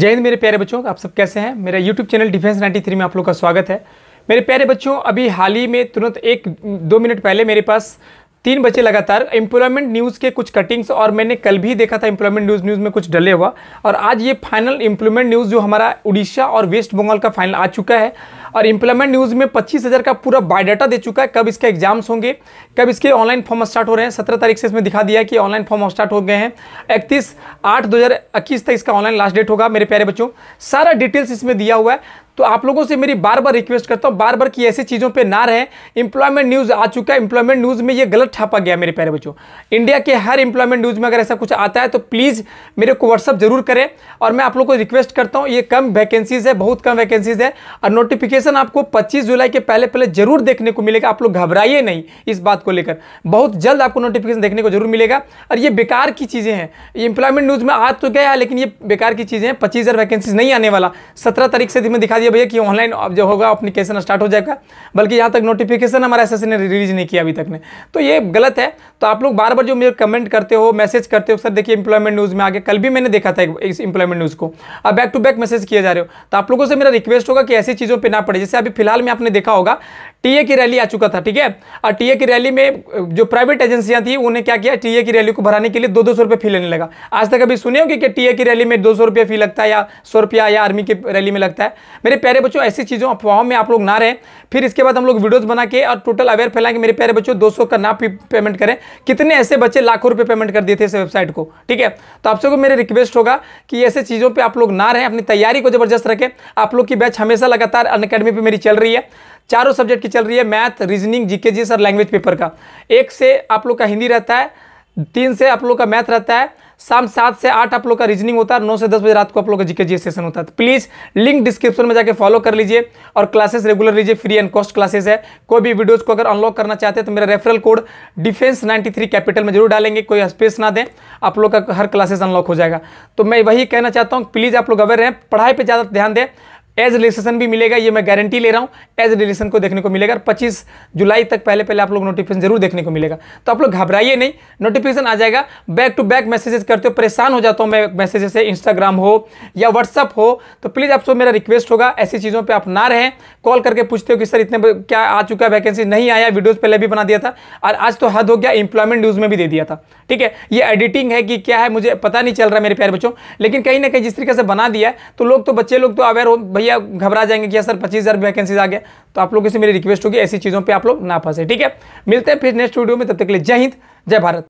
जय हिंद मेरे प्यारे बच्चों आप सब कैसे हैं मेरा यूट्यूब चैनल डिफेंस 93 में आप लोग का स्वागत है मेरे प्यारे बच्चों अभी हाल ही में तुरंत एक दो मिनट पहले मेरे पास तीन बजे लगातार एम्प्लॉयमेंट न्यूज़ के कुछ कटिंग्स और मैंने कल भी देखा था एम्प्लॉयमेंट न्यूज़ न्यूज़ में कुछ डले हुआ और आज ये फाइनल एम्प्लॉयमेंट न्यूज़ जो हमारा उड़ीसा और वेस्ट बंगाल का फाइनल आ चुका है और एम्प्लॉयमेंट न्यूज़ में पच्चीस हज़ार का पूरा बायोडाटा दे चुका है कब इसके एग्जाम्स होंगे कब इसके ऑनलाइन फॉर्म स्टार्ट हो रहे हैं सत्रह तारीख से इसमें दिखा दिया कि ऑनलाइन फॉर्म स्टार्ट हो गए हैं इकतीस आठ दो तक इसका ऑनलाइन लास्ट डेट होगा मेरे प्यारे बच्चों सारा डिटेल्स इसमें दिया हुआ है तो आप लोगों से मेरी बार बार रिक्वेस्ट करता हूँ बार बार कि ऐसी चीज़ों पर ना रहें इंप्लॉयमेंट न्यूज़ आ चुका है इंप्लॉयमेंट न्यूज़ में ये गलत छापा गया मेरे प्यारे बच्चों इंडिया के हर इंप्लॉयमेंट न्यूज़ में अगर ऐसा कुछ आता है तो प्लीज़ मेरे को व्हाट्सअप जरूर करें और मैं आप लोग को रिक्वेस्ट करता हूँ ये कम वैकेंसीज़ है बहुत कम वैकेंसीज़ है और नोटिफिकेशन आपको पच्चीस जुलाई के पहले पहले जरूर देखने को मिलेगा आप लोग घबराइए नहीं इस बात को लेकर बहुत जल्द आपको नोटिफिकेशन देखने को जरूर मिलेगा और ये बेकार की चीज़ें हैं ये इंप्लॉयमेंट न्यूज़ में आ तो गया लेकिन ये बेकार की चीज़ें हैं पच्चीस वैकेंसीज नहीं आने वाला सत्रह तारीख से दिखा दिया इसलिए भैया कि ऑनलाइन अब जो होगा अप्लीकेशन स्टार्ट हो जाएगा बल्कि यहाँ तक नोटिफिकेशन हमारा एस ने रिलीज नहीं किया अभी तक ने तो ये गलत है तो आप लोग बार बार जो मेरे कमेंट करते हो मैसेज करते हो सर देखिए इंप्लॉयमेंट न्यूज़ में आगे कल भी मैंने देखा था इस इंप्लॉयमेंट न्यूज़ को अब बैक टू बैक मैसेज किया जा रहे हो तो आप लोगों से मेरा रिक्वेस्ट होगा कि ऐसी चीज़ों पर ना पड़े जैसे अभी फिलहाल में आपने देखा होगा टी की रैली आ चुका था ठीक है और टी की रैली में जो प्राइवेट एजेंसियाँ थी उन्हें क्या किया टी की रैली को भराने के लिए दो दो सौ रुपये फी लेने लगा आज तक अभी सुने होंगे कि टी की रैली में दो सौ रुपये फी लगता है या सौ रुपया या आर्मी की रैली में लगता है मेरे प्यारे बच्चों ऐसी चीज़ों अफवाहों में आप लोग ना रहें फिर इसके बाद हम लोग वीडियोज़ बना के और टोटल अवेयर फैलाएंगे मेरे प्यारे बच्चों दो का ना पेमेंट करें कितने ऐसे बच्चे लाखों रुपये पेमेंट कर दिए थे इस वेबसाइट को ठीक है तो आप सबको मेरे रिक्वेस्ट होगा कि ऐसे चीज़ों पर आप लोग ना रहें अपनी तैयारी को जबरदस्त रखें आप लोग की बैच हमेशा लगातार अन अकेडमी पर मेरी चल रही है चारों सब्जेक्ट की चल रही है मैथ रीजनिंग जीके जी सर लैंग्वेज पेपर का एक से आप लोग का हिंदी रहता है तीन से आप लोग का मैथ रहता है शाम सात से आठ आप लोग का रीजनिंग होता है नौ से दस बजे रात को आप लोग का जीके जी सेशन होता है प्लीज़ लिंक डिस्क्रिप्शन में जाके फॉलो कर लीजिए और क्लासेस रेगुलर लीजिए फ्री एंड कॉस्ट क्लासेस है कोई भी वीडियोज़ को अगर अनलॉक करना चाहते हैं तो मेरा referral code defence ninety three capital में जरूर डालेंगे कोई स्पेस ना दें आप लोग का हर क्लासेस अनलॉक हो जाएगा तो मैं वही कहना चाहता हूँ प्लीज़ आप लोग अवेयर रहें पढ़ाई पर ज़्यादा ध्यान दें एज रिलेशन भी मिलेगा ये मैं गारंटी ले रहा हूँ एज रिलेशन को देखने को मिलेगा और 25 जुलाई तक पहले पहले आप लोग नोटिफिकेशन जरूर देखने को मिलेगा तो आप लोग घबराइए नहीं नोटिफिकेशन आ जाएगा बैक टू बैक मैसेजेस करते हो परेशान हो जाता हूँ मैं मैसेजेस से इंस्टाग्राम हो या व्हाट्सअप हो तो प्लीज़ आप सब मेरा रिक्वेस्ट होगा ऐसी चीज़ों पर आप ना रहें कॉल करके पूछते हो कि सर इतने क्या आ चुका है वैकेंसी नहीं आया वीडियोज़ पहले भी बना दिया था और आज तो हद हो गया इंप्लॉयमेंट न्यूज़ में भी दे दिया था ठीक है ये एडिटिंग है कि क्या है मुझे पता नहीं चल रहा मेरे प्यारे बच्चों लेकिन कहीं ना कहीं जिस तरीके से बना दिया तो लोग तो बच्चे लोग तो अवेयर हो भैया घबरा जाएंगे कि सर पच्चीस हज़ार वैकेंसी आ गए तो आप लोगों से मेरी रिक्वेस्ट होगी ऐसी चीज़ों पर आप लोग ना फंसे ठीक है मिलते हैं फिर नेक्स्ट वीडियो में तब तक के लिए जय हिंद जय भारत